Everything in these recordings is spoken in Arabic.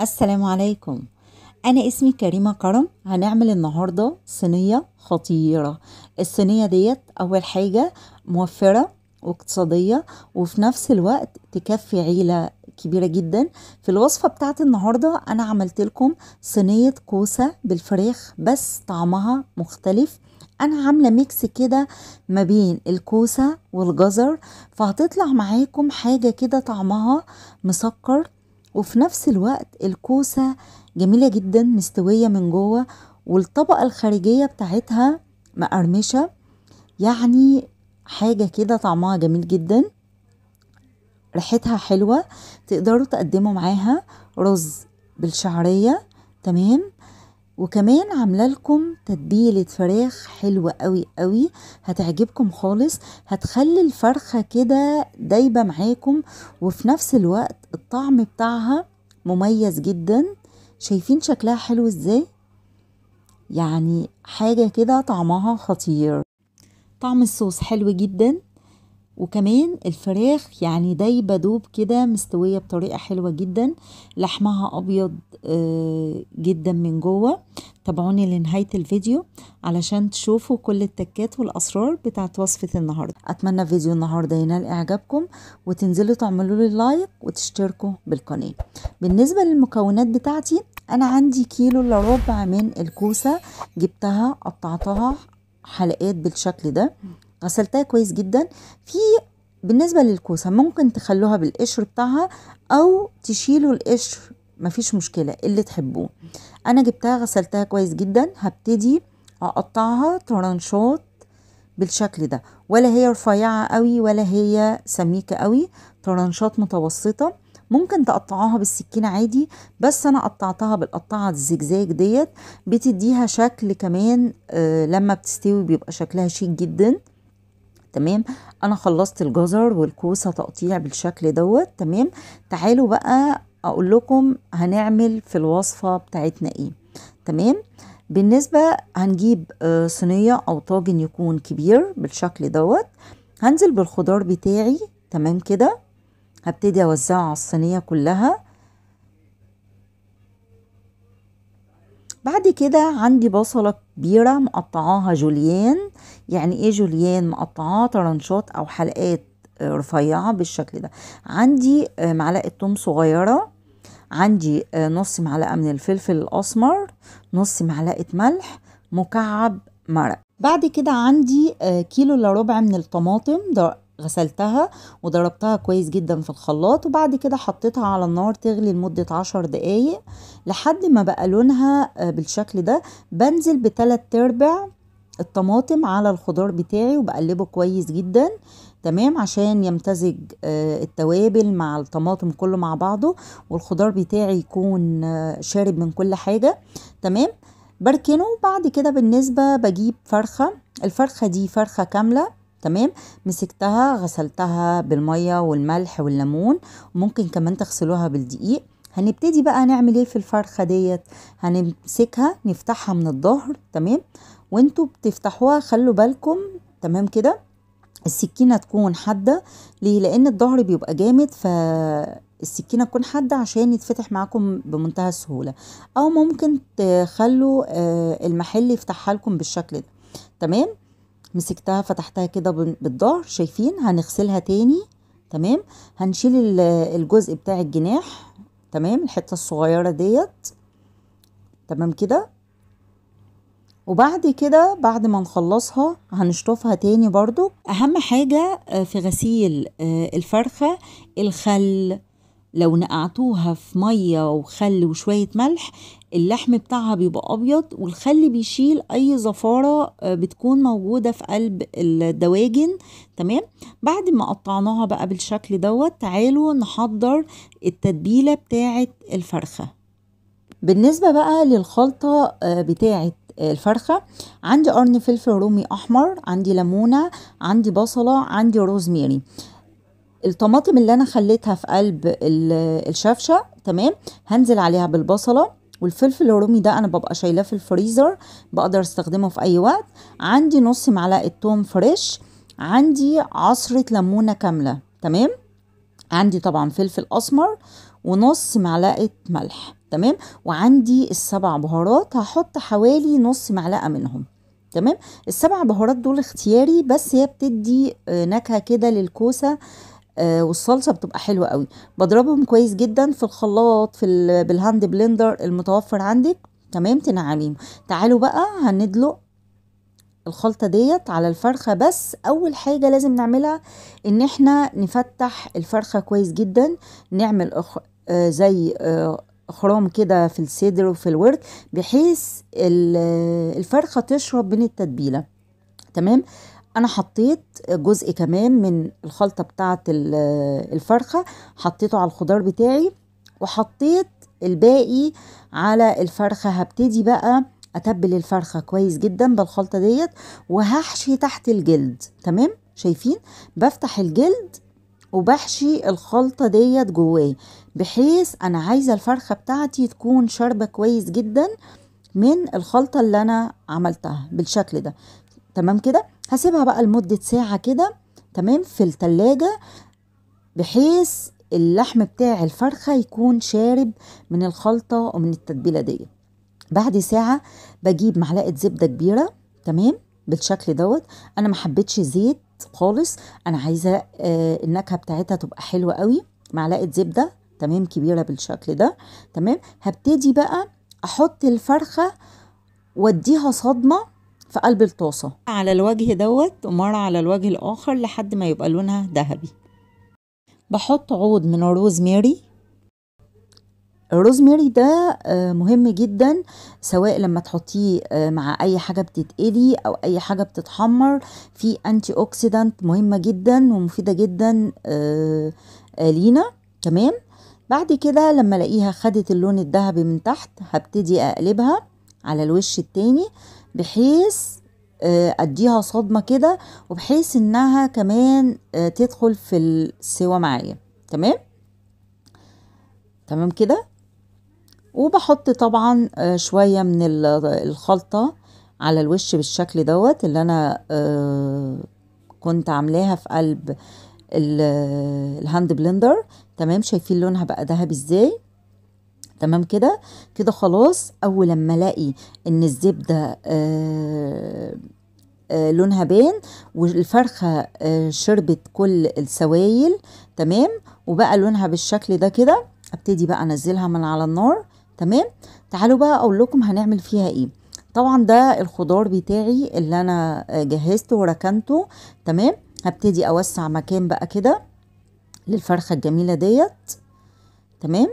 السلام عليكم أنا اسمي كريمة كرم هنعمل النهاردة صينية خطيرة الصينية ديت أول حاجة موفرة واقتصادية وفي نفس الوقت تكفي عيلة كبيرة جدا في الوصفة بتاعت النهاردة أنا عملت لكم صينية كوسة بالفراخ بس طعمها مختلف انا عامله ميكس كده ما بين الكوسه والجزر فهتطلع معاكم حاجه كده طعمها مسكر وفي نفس الوقت الكوسة جميلة جدا مستوية من جوه والطبقة الخارجية بتاعتها مقرمشة يعني حاجة كده طعمها جميل جدا ريحتها حلوة تقدروا تقدموا معاها رز بالشعرية تمام وكمان عامله لكم تتبيله فراخ حلوه قوي قوي هتعجبكم خالص هتخلي الفرخه كده دايبه معاكم وفي نفس الوقت الطعم بتاعها مميز جدا شايفين شكلها حلو ازاي يعني حاجه كده طعمها خطير طعم الصوص حلو جدا وكمان الفراخ يعني دايبة دوب كده مستوية بطريقة حلوة جدا لحمها أبيض آه، جدا من جوه تابعوني لنهاية الفيديو علشان تشوفوا كل التكات والأسرار بتاعت وصفة النهاردة أتمنى فيديو النهاردة ينال إعجابكم وتنزلوا تعملوا لي لايك وتشتركوا بالقناة بالنسبة للمكونات بتاعتي أنا عندي كيلو إلا ربع من الكوسة جبتها قطعتها حلقات بالشكل ده غسلتها كويس جدا في بالنسبة للكوسة ممكن تخلوها بالقشر بتاعها أو تشيلوا القشر مفيش مشكلة اللي تحبوه أنا جبتها غسلتها كويس جدا هبتدي أقطعها طرنشات بالشكل ده ولا هي رفيعة قوي ولا هي سميكة قوي طرنشات متوسطة ممكن تقطعوها بالسكينة عادي بس أنا قطعتها بالقطعة الزجزاج ديت بتديها شكل كمان آه لما بتستوي بيبقى شكلها شيك جدا تمام انا خلصت الجزر والكوسه تقطيع بالشكل دوت تمام تعالوا بقى اقول لكم هنعمل في الوصفه بتاعتنا ايه تمام بالنسبه هنجيب آه، صينيه او طاجن يكون كبير بالشكل دوت هنزل بالخضار بتاعي تمام كده هبتدي اوزعه على الصينيه كلها بعد كده عندي بصلة كبيرة مقطعاها جوليان يعني ايه جوليان مقطعاها طرنشات او حلقات آه، رفيعة بالشكل ده عندي آه، معلقة توم صغيرة عندي آه، نص معلقة من الفلفل الأسمر نص معلقة ملح مكعب مرق بعد كده عندي كيلو الا ربع من الطماطم ده غسلتها وضربتها كويس جدا في الخلاط وبعد كده حطيتها على النار تغلي لمدة عشر دقايق لحد ما بقى لونها آه، بالشكل ده بنزل بتلات ارباع الطماطم على الخضار بتاعي وبقلبه كويس جدا تمام عشان يمتزج آه، التوابل مع الطماطم كله مع بعضه والخضار بتاعي يكون آه، شارب من كل حاجة تمام بركنه بعد كده بالنسبة بجيب فرخة الفرخة دي فرخة كاملة تمام مسكتها غسلتها بالميه والملح والليمون ممكن كمان تغسلوها بالدقيق هنبتدي بقى نعمل ايه في الفرخه ديت هنمسكها نفتحها من الظهر تمام وانتوا بتفتحوها خلوا بالكم تمام كده السكينه تكون حاده ليه لان الظهر بيبقى جامد ف السكينه تكون حاده عشان يتفتح معاكم بمنتهى السهوله او ممكن تخلوا آه، المحل يفتحها لكم بالشكل ده تمام مسكتها فتحتها كده بالظهر شايفين هنغسلها تاني تمام هنشيل الجزء بتاع الجناح تمام الحته الصغيره ديت تمام كده وبعد كده بعد ما نخلصها هنشطفها تاني برضو اهم حاجه آه، في غسيل آه، الفرخه الخل لو نقعتوها في مية وخل وشوية ملح اللحم بتاعها بيبقى أبيض والخل بيشيل أي زفارة آه، بتكون موجودة في قلب الدواجن تمام بعد ما قطعناها بقى بالشكل دوت تعالوا نحضر التتبيلة بتاعة الفرخة بالنسبة بقى للخلطة آه، بتاعة الفرخة عندي قرن فلفل رومي أحمر عندي ليمونة عندي بصلة عندي روزميري الطماطم اللي انا خليتها في قلب الشفشه تمام هنزل عليها بالبصله والفلفل الرومي ده انا ببقى شايلاه في الفريزر بقدر استخدمه في اي وقت عندي نص معلقه توم فريش عندي عصره ليمونه كامله تمام عندي طبعا فلفل اسمر ونص معلقه ملح تمام وعندي السبع بهارات هحط حوالي نص معلقه منهم تمام السبع بهارات دول اختياري بس هي بتدي آه، نكهه كده للكوسه آه، والصلصه بتبقى حلوه قوي بضربهم كويس جدا في الخلاط في بالهاند بلندر المتوفر عندك تمام تنعميهم تعالوا بقى هندلق الخلطه ديت على الفرخه بس اول حاجه لازم نعملها ان احنا نفتح الفرخه كويس جدا نعمل أخ... آه زي آه خرام كده في الصدر وفي الورك بحيث الفرخه تشرب من التتبيله تمام انا حطيت جزء كمان من الخلطة بتاعة الفرخة حطيته على الخضار بتاعي وحطيت الباقي على الفرخة هبتدي بقى اتبل الفرخة كويس جدا بالخلطة ديت وهحشي تحت الجلد تمام شايفين بفتح الجلد وبحشي الخلطة ديت جواه بحيث انا عايزة الفرخة بتاعتي تكون شاربة كويس جدا من الخلطة اللي انا عملتها بالشكل ده تمام كده هسيبها بقى لمدة ساعة كده تمام في التلاجة بحيث اللحم بتاع الفرخة يكون شارب من الخلطة ومن التتبيلة دي بعد ساعة بجيب معلقة زبدة كبيرة تمام بالشكل دوت انا ما حبيتش زيت خالص انا عايزة آه النكهة بتاعتها تبقى حلوة قوي معلقة زبدة تمام كبيرة بالشكل ده تمام هبتدي بقى احط الفرخة واديها صدمة في قلب الطاسة على الوجه دوت ومرة على الوجه الآخر لحد ما يبقى لونها ذهبي بحط عود من الروزميري الروزميري ده آه، مهم جدا سواء لما تحطيه آه، مع اي حاجه بتتقلي او اي حاجه بتتحمر في انتي اوكسيدانت مهمه جدا ومفيده جدا آه، لينا تمام بعد كده لما الاقيها خدت اللون الذهبي من تحت هبتدي اقلبها على الوش التاني بحيث آه، اديها صدمة كده وبحيث انها كمان آه، تدخل في السوا معايا تمام تمام كده وبحط طبعا آه، شوية من الخلطة على الوش بالشكل دوت اللي انا كنت عاملاها في قلب الهاند بلندر تمام شايفين لونها بقى ذهبي ازاي تمام كده كده خلاص اول لما الاقي ان الزبده آه،, آه لونها بان والفرخه آه، شربت كل السوائل تمام وبقى لونها بالشكل ده كده ابتدي بقى انزلها من على النار تمام تعالوا بقى اقول لكم هنعمل فيها ايه طبعا ده الخضار بتاعي اللي انا آه، جهزته وركنته تمام هبتدي اوسع مكان بقى كده للفرخه الجميله ديت تمام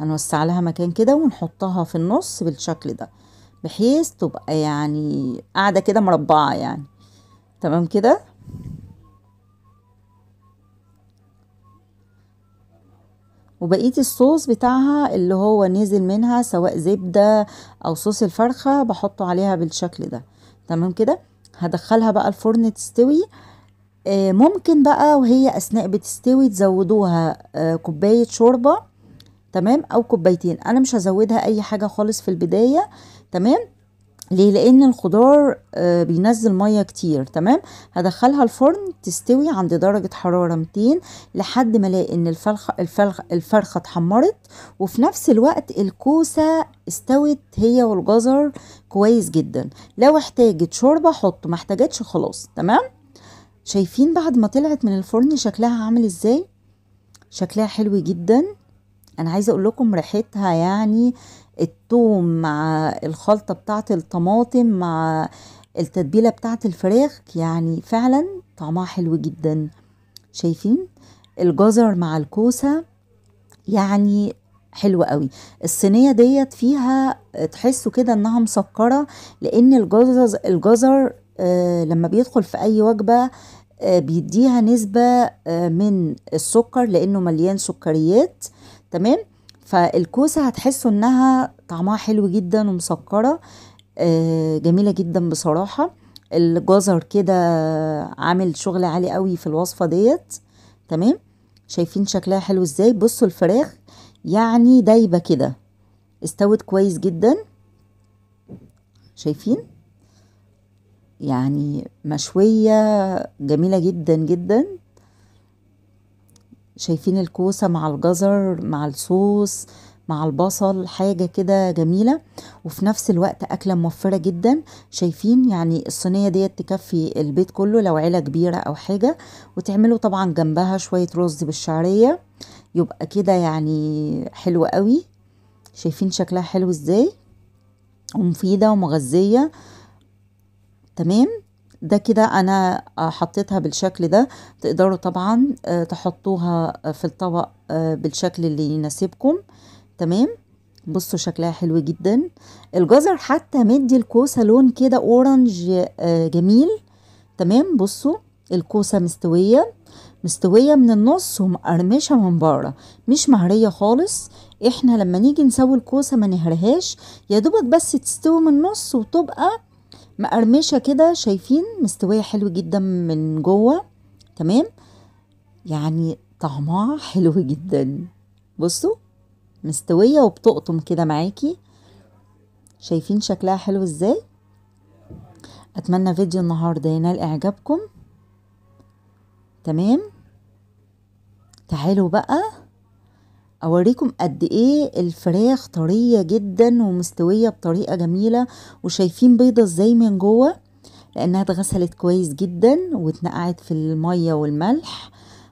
هنوسع لها مكان كده ونحطها في النص بالشكل ده بحيث تبقى يعني قاعدة كده مربعة يعني تمام كده وبقيه الصوص بتاعها اللي هو نزل منها سواء زبده او صوص الفرخه بحطه عليها بالشكل ده تمام كده هدخلها بقى الفرن تستوي آه، ممكن بقى وهي اثناء بتستوي تزودوها آه، كوبايه شوربه تمام او كوبايتين انا مش هزودها اي حاجه خالص في البدايه تمام ليه لان الخضار آه بينزل ميه كتير تمام هدخلها الفرن تستوي عند درجه حراره 200 لحد ما الاقي ان الفرخه الفرخه الفرخه اتحمرت وفي نفس الوقت الكوسه استوت هي والجزر كويس جدا لو احتاجت شوربه حط ما احتاجتش خلاص تمام شايفين بعد ما طلعت من الفرن شكلها عامل ازاي شكلها حلو جدا انا عايزه اقول لكم ريحتها يعني التوم مع الخلطه بتاعه الطماطم مع التتبيله بتاعه الفراخ يعني فعلا طعمها حلو جدا شايفين الجزر مع الكوسه يعني حلوة قوي الصينية ديت فيها تحسوا كده انها مسكرة لان الجزر, الجزر آه، لما بيدخل في اي وجبة آه، بيديها نسبة آه، من السكر لانه مليان سكريات تمام فالكوسة هتحسوا انها طعمها حلو جدا ومسكرة آه، جميلة جدا بصراحة الجزر كده عامل شغل عالي قوي في الوصفة ديت تمام شايفين شكلها حلو ازاي بصوا الفراخ يعني دايبة كده استوت كويس جدا شايفين يعني مشوية جميلة جدا جدا شايفين الكوسة مع الجزر مع الصوص مع البصل حاجة كده جميلة وفي نفس الوقت أكلة موفرة جدا شايفين يعني الصينية ديت تكفي البيت كله لو عيلة كبيرة أو حاجة وتعملوا طبعا جنبها شوية رز بالشعرية يبقى كده يعني حلو قوي شايفين شكلها حلو ازاي ومفيدة ومغذية تمام ده كده انا حطيتها بالشكل ده تقدروا طبعا آه، تحطوها في الطبق آه، بالشكل اللي يناسبكم تمام بصوا شكلها حلو جدا الجزر حتى مدي الكوسة لون كده اورنج آه، جميل تمام بصوا الكوسة مستوية مستوية من النص ومقرمشة من بره مش مهرية خالص احنا لما نيجي نسوي الكوسة ما نهرهاش يا دوبك بس تستوي من النص وتبقى مقرمشه كده شايفين مستويه حلو جدا من جوه تمام يعني طعمها حلو جدا بصوا مستويه وبتقطم كده معاكي شايفين شكلها حلو ازاي اتمنى فيديو النهارده ينال اعجابكم تمام تعالوا بقى اوريكم قد ايه الفراخ طريه جدا ومستويه بطريقه جميله وشايفين بيضه ازاي من جوه لانها اتغسلت كويس جدا واتنقعت في الميه والملح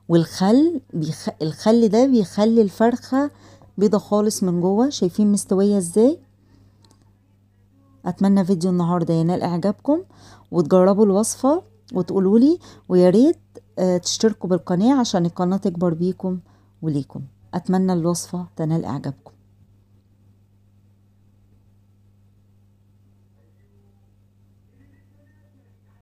والخل بيخ... الخل ده بيخلي الفرخه بيضه خالص من جوه شايفين مستويه ازاي اتمنى فيديو النهارده ينال اعجابكم وتجربوا الوصفه وتقولولي ويا ريت آه، تشتركوا بالقناه عشان القناه تكبر بيكم وليكم أتمنى الوصفة تنال إعجابكم